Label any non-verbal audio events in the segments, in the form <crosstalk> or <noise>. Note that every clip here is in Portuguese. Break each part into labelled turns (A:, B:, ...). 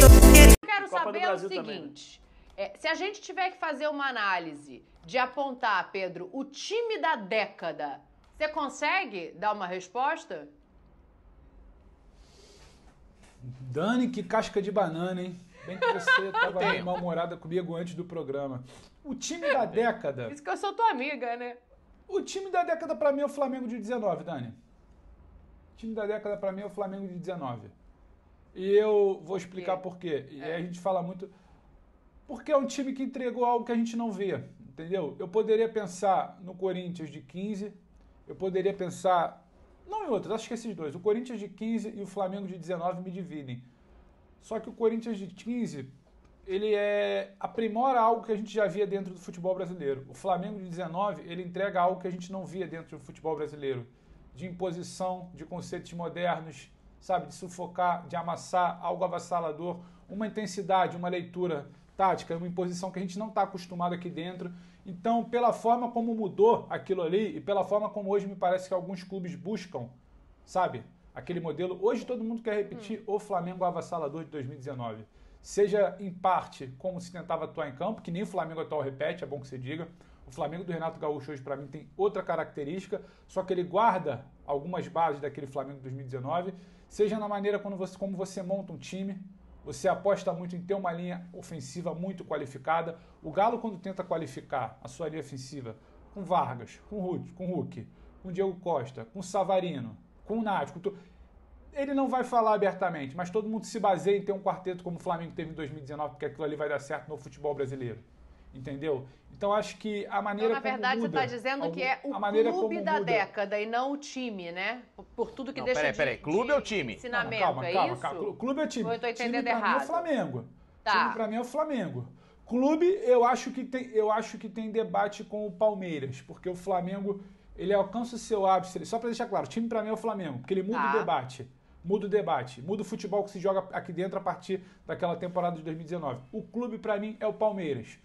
A: Eu quero Copa saber é o seguinte: também, né? é, se a gente
B: tiver que fazer uma análise de apontar, Pedro, o time da década, você consegue dar uma resposta?
C: Dani, que casca de banana, hein? Bem que você estava <laughs> mal-humorada comigo antes do programa. O time da década. Isso que eu sou tua amiga, né? O time da década para mim é o Flamengo de 19, Dani. O time da década para mim é o Flamengo de 19. E eu vou explicar por quê. E é. a gente fala muito. Porque é um time que entregou algo que a gente não vê, entendeu? Eu poderia pensar no Corinthians de 15, eu poderia pensar. Não em outros, acho que esses dois. O Corinthians de 15 e o Flamengo de 19 me dividem. Só que o Corinthians de 15, ele é aprimora algo que a gente já via dentro do futebol brasileiro. O Flamengo de 19, ele entrega algo que a gente não via dentro do futebol brasileiro, de imposição, de conceitos modernos, sabe, de sufocar, de amassar algo avassalador, uma intensidade, uma leitura tática, uma imposição que a gente não está acostumado aqui dentro. Então, pela forma como mudou aquilo ali e pela forma como hoje me parece que alguns clubes buscam, sabe, aquele modelo. Hoje todo mundo quer repetir hum. o Flamengo avassalador de 2019. Seja em parte como se tentava atuar em campo, que nem o Flamengo atual repete, é bom que você diga. O Flamengo do Renato Gaúcho hoje, para mim, tem outra característica, só que ele guarda algumas bases daquele Flamengo 2019, seja na maneira como você, como você monta um time, você aposta muito em ter uma linha ofensiva muito qualificada. O Galo, quando tenta qualificar a sua linha ofensiva com Vargas, com Hulk, com, Hulk, com Diego Costa, com Savarino, com Nath, com tu... ele não vai falar abertamente, mas todo mundo se baseia em ter um quarteto como o Flamengo teve em 2019, porque aquilo ali vai dar certo no futebol brasileiro. Entendeu? Então acho que a então, maneira então, na verdade, muda, você está dizendo algum, que é o clube da muda.
B: década e não o time, né? Por, tudo que não, deixa peraí, peraí. clube de é o time. não, calma, é calma, isso? Calma,
C: clube é o time. Eu tô entendendo time, errado. Mim, é o Flamengo. Tá. Time para mim é o Flamengo. Clube, eu acho que tem, eu acho que tem debate com o Palmeiras, porque o Flamengo ele alcança o seu ápice. Só para deixar claro, time para mim é o Flamengo, porque ele muda tá. o debate muda o debate, muda o futebol que se joga aqui dentro a partir daquela temporada de 2019. O clube, para mim, é o Palmeiras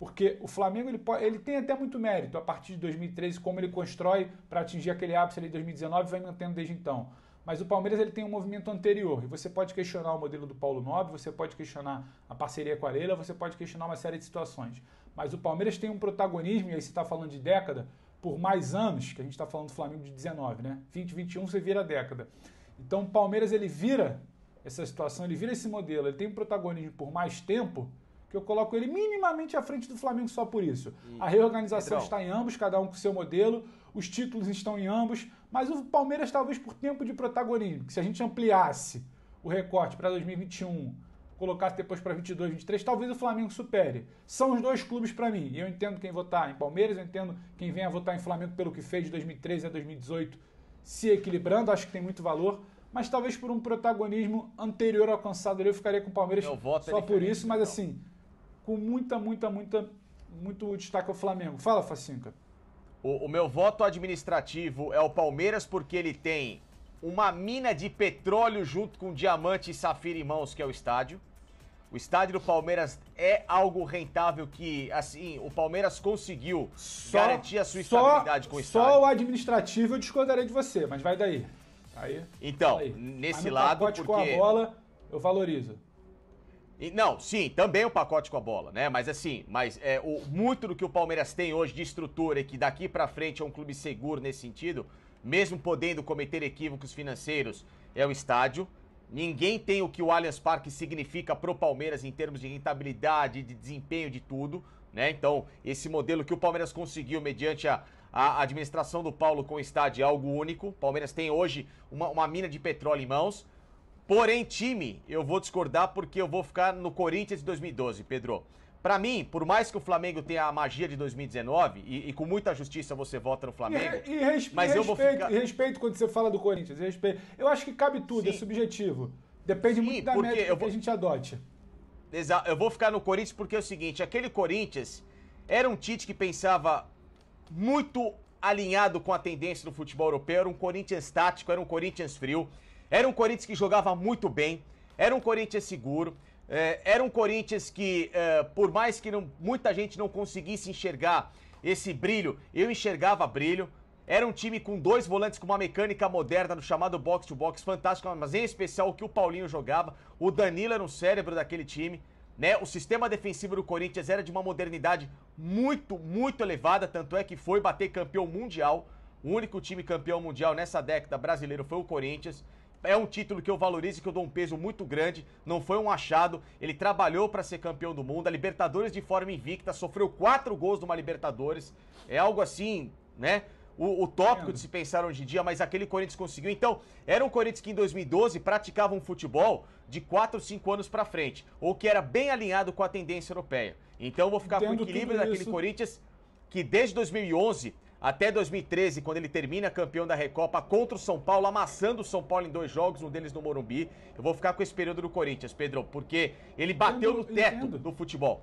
C: porque o Flamengo ele, pode, ele tem até muito mérito a partir de 2013, como ele constrói para atingir aquele ápice ali de 2019 e vai mantendo desde então. Mas o Palmeiras ele tem um movimento anterior, e você pode questionar o modelo do Paulo Nobre, você pode questionar a parceria com a Leila, você pode questionar uma série de situações. Mas o Palmeiras tem um protagonismo, e aí você está falando de década, por mais anos, que a gente está falando do Flamengo de 19, né? 2021 você vira década. Então o Palmeiras ele vira essa situação, ele vira esse modelo, ele tem um protagonismo por mais tempo, que eu coloco ele minimamente à frente do Flamengo só por isso. Hum. A reorganização está em ambos, cada um com seu modelo, os títulos estão em ambos, mas o Palmeiras talvez por tempo de protagonismo, que se a gente ampliasse o recorte para 2021, colocasse depois para 22, 23, talvez o Flamengo supere. São os dois clubes para mim. E eu entendo quem votar em Palmeiras, eu entendo quem vem a votar em Flamengo pelo que fez de 2013 a 2018, se equilibrando, acho que tem muito valor mas talvez por um protagonismo anterior alcançado ali, eu ficaria com o Palmeiras só é por isso, mas então. assim, com muita, muita, muita, muito destaque ao Flamengo. Fala, Facinca.
B: O, o meu voto administrativo é o Palmeiras porque ele tem uma mina de petróleo junto com diamante e safira em mãos, que é o estádio. O estádio do Palmeiras é algo rentável que, assim, o Palmeiras conseguiu
C: só, garantir a sua estabilidade só, com o estádio. Só o administrativo eu discordarei de você, mas vai daí. Aí, então, aí. nesse lado, porque... com a bola, eu valorizo.
B: E, não, sim, também o pacote com a bola, né? Mas assim, mas é, o, muito do que o Palmeiras tem hoje de estrutura e que daqui para frente é um clube seguro nesse sentido, mesmo podendo cometer equívocos financeiros, é o estádio. Ninguém tem o que o Allianz Parque significa pro Palmeiras em termos de rentabilidade, de desempenho, de tudo, né? Então, esse modelo que o Palmeiras conseguiu mediante a, a administração do Paulo com o estádio é algo único. O Palmeiras tem hoje uma, uma mina de petróleo em mãos. Porém, time, eu vou discordar porque eu vou ficar no Corinthians de 2012, Pedro. Para mim, por mais que o Flamengo tenha a magia de 2019, e, e com muita justiça você vota no Flamengo. E, e respe, mas respeito, eu vou ficar...
C: respeito quando você fala do Corinthians, respeito. Eu acho que cabe tudo, é Sim. é subjetivo. Depende Sim, muito da vou... que a gente adote.
B: Exato. Eu vou ficar no Corinthians porque é o seguinte: aquele Corinthians era um Tite que pensava muito alinhado com a tendência do futebol europeu, era um Corinthians tático, era um Corinthians frio. Era um Corinthians que jogava muito bem, era um Corinthians seguro, é, era um Corinthians que, é, por mais que não, muita gente não conseguisse enxergar esse brilho, eu enxergava brilho. Era um time com dois volantes, com uma mecânica moderna no chamado box-to-box, fantástico, mas em especial o que o Paulinho jogava. O Danilo era um cérebro daquele time. Né? O sistema defensivo do Corinthians era de uma modernidade muito, muito elevada, tanto é que foi bater campeão mundial. O único time campeão mundial nessa década brasileiro foi o Corinthians é um título que eu valorizo e que eu dou um peso muito grande. Não foi um achado. Ele trabalhou para ser campeão do mundo. A Libertadores de forma invicta, sofreu quatro gols numa Libertadores. É algo assim, né? O, o tópico é. de se pensar hoje em dia, mas aquele Corinthians conseguiu. Então, era um Corinthians que em 2012 praticava um futebol de 4, 5 anos para frente, ou que era bem alinhado com a tendência europeia. Então, eu vou ficar Entendo com o equilíbrio daquele Corinthians que desde 2011 até 2013, quando ele termina campeão da Recopa contra o São Paulo, amassando o São Paulo em dois jogos, um deles no Morumbi. Eu vou ficar com esse período do Corinthians, Pedro, porque ele bateu entendo, no teto entendo. do futebol.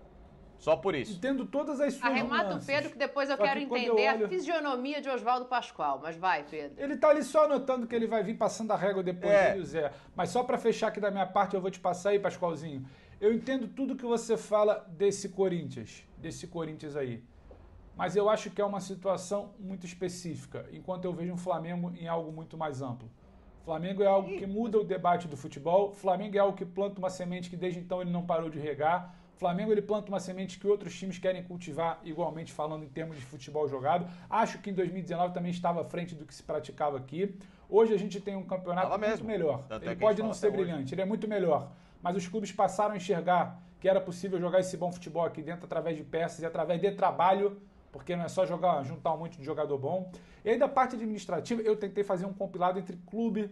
B: Só por isso. Entendo
C: todas as suas Arremata nuances. o Pedro, que depois eu Só quero que entender eu olho... a fisionomia de Oswaldo Pascoal. Mas vai, Pedro. Ele tá ali só anotando que ele vai vir passando a régua depois é. Zé. Mas só para fechar aqui da minha parte, eu vou te passar aí, Pascoalzinho. Eu entendo tudo que você fala desse Corinthians. Desse Corinthians aí. Mas eu acho que é uma situação muito específica, enquanto eu vejo um Flamengo em algo muito mais amplo. Flamengo é algo que muda o debate do futebol. Flamengo é algo que planta uma semente que desde então ele não parou de regar. Flamengo ele planta uma semente que outros times querem cultivar, igualmente falando em termos de futebol jogado. Acho que em 2019 também estava à frente do que se praticava aqui. Hoje a gente tem um campeonato muito melhor. É até ele pode não ser brilhante, hoje. ele é muito melhor. Mas os clubes passaram a enxergar que era possível jogar esse bom futebol aqui dentro através de peças e através de trabalho porque não é só jogar, juntar um monte de jogador bom. E aí da parte administrativa, eu tentei fazer um compilado entre clube,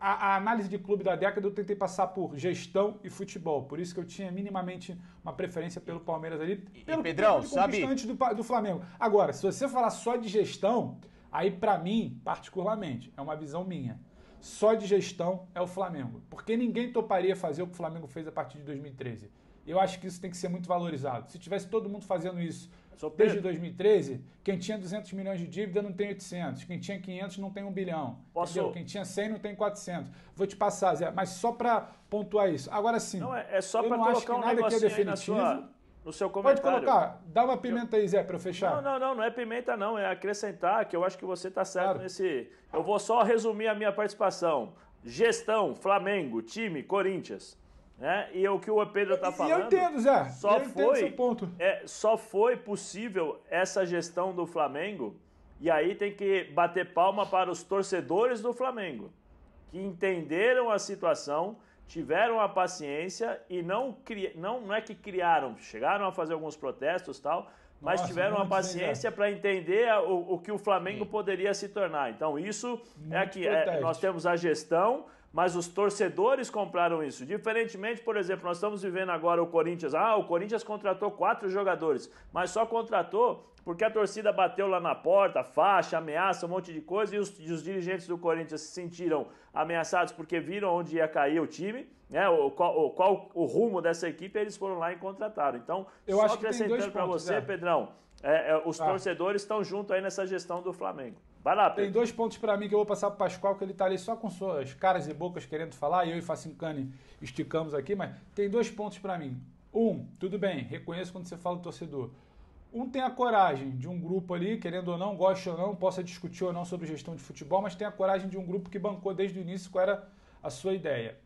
C: a, a, análise de clube da década eu tentei passar por gestão e futebol. Por isso que eu tinha minimamente uma preferência pelo Palmeiras ali. Pelo e Pedrão, sabe? Antes do, do Flamengo. Agora, se você falar só de gestão, aí para mim, particularmente, é uma visão minha. Só de gestão é o Flamengo. Porque ninguém toparia fazer o que o Flamengo fez a partir de 2013. Eu acho que isso tem que ser muito valorizado. Se tivesse todo mundo fazendo isso Desde 2013, quem tinha 200 milhões de dívida não tem 800. Quem tinha 500 não tem 1 bilhão. Posso... Quem tinha 100 não tem 400. Vou te passar, Zé, mas só para pontuar isso. Agora sim, não, é, é só para colocar que um nada que é definitivo. Sua, no seu comentário. Pode colocar. Dá uma pimenta aí, Zé, para eu fechar. Não,
A: não, não. Não é pimenta, não. É acrescentar, que eu acho que você está certo claro. nesse... Eu vou só resumir a minha participação. Gestão, Flamengo, time, Corinthians. Né? E é o que o Pedro está falando. Eu entendo, Zé. Só eu foi, seu ponto. É, só foi possível essa gestão do Flamengo. E aí tem que bater palma para os torcedores do Flamengo, que entenderam a situação, tiveram a paciência e não, cri... não, não é que criaram, chegaram a fazer alguns protestos tal, mas Nossa, tiveram a paciência para entender o, o, que o Flamengo Sim. poderia se tornar. Então, isso é muito é que é, nós temos a gestão mas os torcedores compraram isso. Diferentemente, por exemplo, nós estamos vivendo agora o Corinthians. Ah, o Corinthians contratou quatro jogadores, mas só contratou porque a torcida bateu lá na porta, faixa, ameaça, um monte de coisa, e os, e os dirigentes do Corinthians se sentiram ameaçados porque viram onde ia cair o time, né? O, qual, o, qual o rumo dessa equipe, eles foram lá e contrataram. Então, Eu só acho acrescentando para você, né? Pedrão, é, é, os ah. torcedores
C: estão junto aí nessa gestão do Flamengo. Vai lá, Pedro. Tem dois pontos para mim que eu vou passar para o Pascoal, que ele está ali só com suas caras e bocas querendo falar, e eu e Facincani esticamos aqui, mas tem dois pontos para mim. Um, tudo bem, reconheço quando você fala torcedor. Um tem a coragem de um grupo ali, querendo ou não, goste ou não, possa discutir ou não sobre gestão de futebol, mas tem a coragem de um grupo que bancou desde o início qual era a sua ideia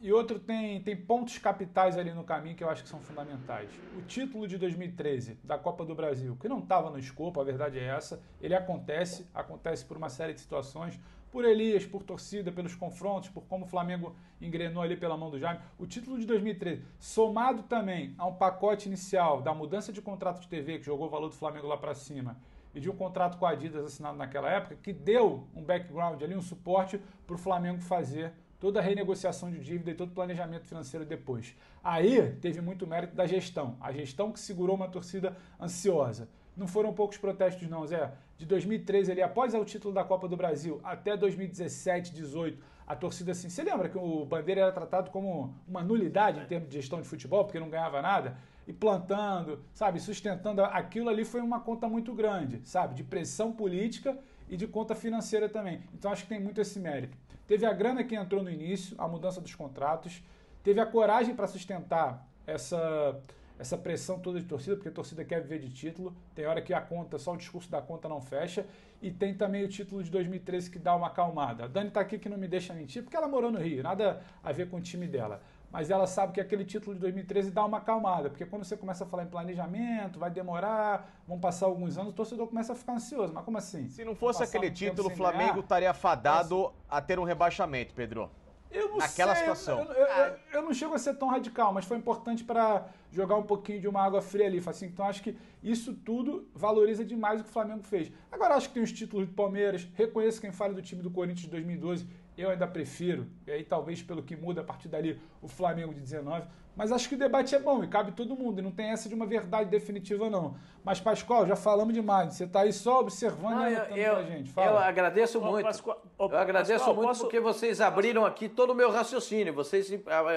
C: e outro tem, tem pontos capitais ali no caminho que eu acho que são fundamentais. O título de 2013 da Copa do Brasil, que não estava no escopo, a verdade é essa, ele acontece, acontece por uma série de situações, por Elias, por torcida, pelos confrontos, por como o Flamengo engrenou ali pela mão do Jaime. O título de 2013, somado também a um pacote inicial da mudança de contrato de TV, que jogou o valor do Flamengo lá para cima, e de um contrato com a Adidas assinado naquela época, que deu um background ali, um suporte para o Flamengo fazer toda a renegociação de dívida e todo o planejamento financeiro depois. Aí teve muito mérito da gestão, a gestão que segurou uma torcida ansiosa. Não foram poucos protestos, não, Zé. De 2013, ali, após o título da Copa do Brasil, até 2017, 18, a torcida assim. Você lembra que o Bandeira era tratado como uma nulidade em termos de gestão de futebol, porque não ganhava nada? E plantando, sabe, sustentando. Aquilo ali foi uma conta muito grande, sabe, de pressão política e de conta financeira também. Então acho que tem muito esse mérito. Teve a grana que entrou no início, a mudança dos contratos, teve a coragem para sustentar essa, essa pressão toda de torcida, porque a torcida quer viver de título. Tem hora que a conta, só o discurso da conta não fecha. E tem também o título de 2013 que dá uma acalmada. A Dani está aqui que não me deixa mentir, porque ela morou no Rio, nada a ver com o time dela mas ela sabe que aquele título de 2013 dá uma acalmada, porque quando você começa a falar em planejamento, vai demorar, vão passar alguns anos, o torcedor começa a ficar ansioso. Mas como assim? Se não fosse aquele um título, o Flamengo ganhar,
B: estaria fadado a ter um rebaixamento, Pedro. Eu não Naquela sei, situação. Eu,
C: eu, eu, eu, não chego a ser tão radical, mas foi importante para jogar um pouquinho de uma água fria ali. Assim, então acho que isso tudo valoriza demais o que o Flamengo fez. Agora acho que tem os títulos do Palmeiras, reconheço quem fala do time do Corinthians de 2012 eu ainda prefiro, e aí talvez pelo que muda a partir dali, o Flamengo de 19. Mas acho que o debate é bom e cabe todo mundo. E não tem essa de uma verdade definitiva, não. Mas, Pascoal, já falamos demais. Você está aí só observando e anotando eu, gente. Fala. Eu
D: agradeço muito. Ô, Pascoal, ô, eu agradeço Pascoal, muito posso... porque vocês abriram aqui todo o meu raciocínio. Vocês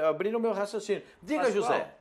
D: abriram o meu raciocínio. Diga, Pascoal, José.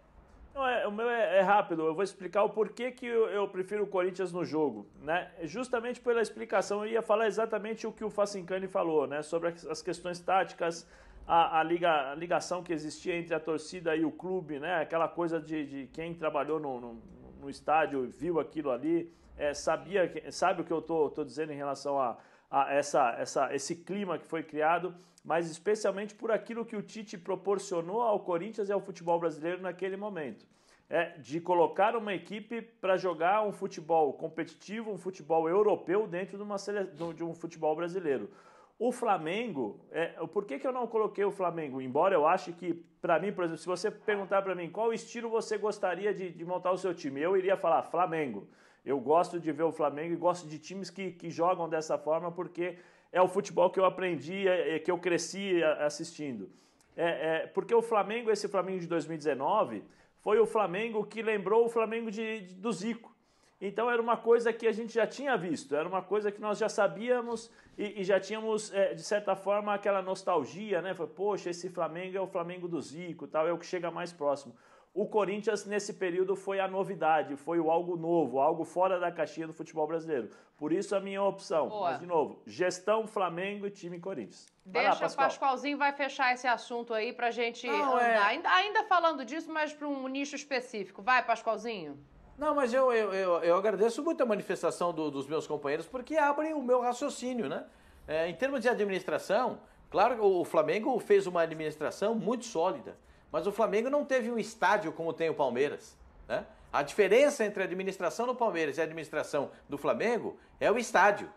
A: Não, é, o meu é, é, rápido, eu vou explicar o porquê que eu, eu, prefiro o Corinthians no jogo. Né? É justamente pela explicação, eu ia falar exatamente o que o Facincani falou, né? sobre as questões táticas, a, a, liga, a, ligação que existia entre a torcida e o clube, né? aquela coisa de, de quem trabalhou no, no, no estádio, viu aquilo ali, é, sabia, sabe o que eu estou dizendo em relação a a essa, essa, esse clima que foi criado, mas especialmente por aquilo que o Tite proporcionou ao Corinthians e ao futebol brasileiro naquele momento. É, de colocar uma equipe para jogar um futebol competitivo, um futebol europeu dentro de, uma sele... de um futebol brasileiro. O Flamengo, é, por que, que eu não coloquei o Flamengo? Embora eu ache que, para mim, por exemplo, se você perguntar para mim qual estilo você gostaria de, de montar o seu time, eu iria falar Flamengo. Eu gosto de ver o Flamengo e gosto de times que, que jogam dessa forma porque é o futebol que eu aprendi, é, é que eu cresci é, assistindo. É, é, porque o Flamengo, esse Flamengo de 2019, foi o Flamengo que lembrou o Flamengo de, de, do Zico. Então era uma coisa que a gente já tinha visto, era uma coisa que nós já sabíamos e, e já tínhamos, é, de certa forma, aquela nostalgia, né? Foi, Poxa, esse Flamengo é o Flamengo do Zico, tal, é o que chega mais próximo o Corinthians nesse período foi a novidade, foi o algo novo, algo fora da caixinha do futebol brasileiro. Por isso a minha opção. Boa. Mas, de novo, gestão Flamengo e time Corinthians. Vai Deixa, lá, Pascoal.
B: Pascoalzinho vai fechar esse assunto aí pra gente Não, é... ainda, ainda, falando disso, mas para um nicho específico. Vai, Pascoalzinho.
D: Não, mas eu, eu, eu, eu agradeço muito a manifestação do, dos meus companheiros, porque abrem o meu raciocínio, né? É, em termos de administração, claro que o Flamengo fez uma administração muito sólida. Mas o Flamengo não teve um estádio como tem o Palmeiras. Né? A diferença entre a administração do Palmeiras e a administração do Flamengo é o estádio.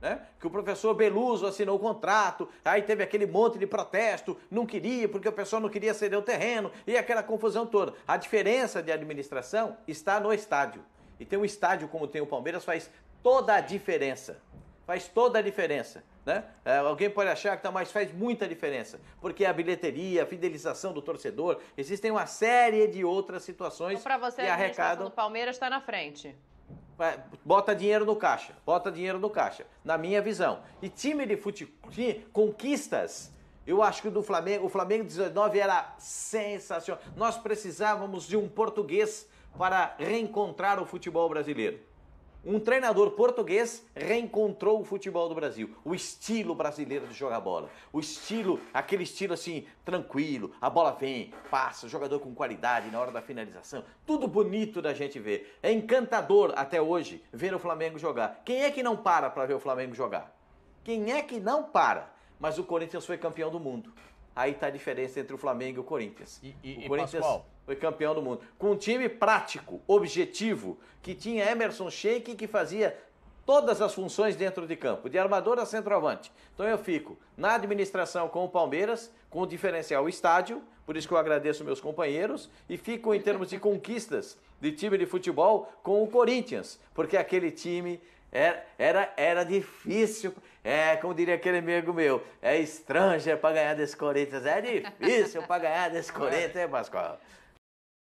D: Né? Que o professor Beluso assinou o contrato, aí teve aquele monte de protesto, não queria, porque o pessoal não queria ceder o terreno, e aquela confusão toda. A diferença de administração está no estádio. E ter um estádio como tem o Palmeiras faz toda a diferença. Faz toda a diferença. Né? É, alguém pode achar que tá, mas faz muita diferença, porque é a bilheteria, a fidelização do torcedor, existem uma série de outras situações então, para você, que tá arrecadam. O
B: Palmeiras está na frente.
D: Bota dinheiro no caixa, bota dinheiro no caixa, na minha visão. E time de futebol, conquistas, eu acho que do Flamengo, o Flamengo 19 era sensacional. Nós precisávamos de um português para reencontrar o futebol brasileiro um treinador português reencontrou o futebol do Brasil, o estilo brasileiro de jogar bola, o estilo, aquele estilo assim, tranquilo, a bola vem, passa, jogador com qualidade na hora da finalização, tudo bonito da gente ver. É encantador até hoje ver o Flamengo jogar. Quem é que não para para ver o Flamengo jogar? Quem é que não para? Mas o Corinthians foi campeão do mundo aí está a diferença entre o Flamengo e o Corinthians. E, e, o Corinthians e foi campeão do mundo. Com um time prático, objetivo, que tinha Emerson Sheik que fazia todas as funções dentro de campo, de armador a centroavante. Então eu fico na administração com o Palmeiras, com o diferencial estádio, por isso que eu agradeço meus companheiros, e fico em termos de conquistas de time de futebol com o Corinthians, porque é aquele time era, era, era difícil, é, como diria aquele amigo meu, é
B: estranho para ganhar desse Corinthians. É difícil para ganhar desse Corinthians, hein, Pascoal?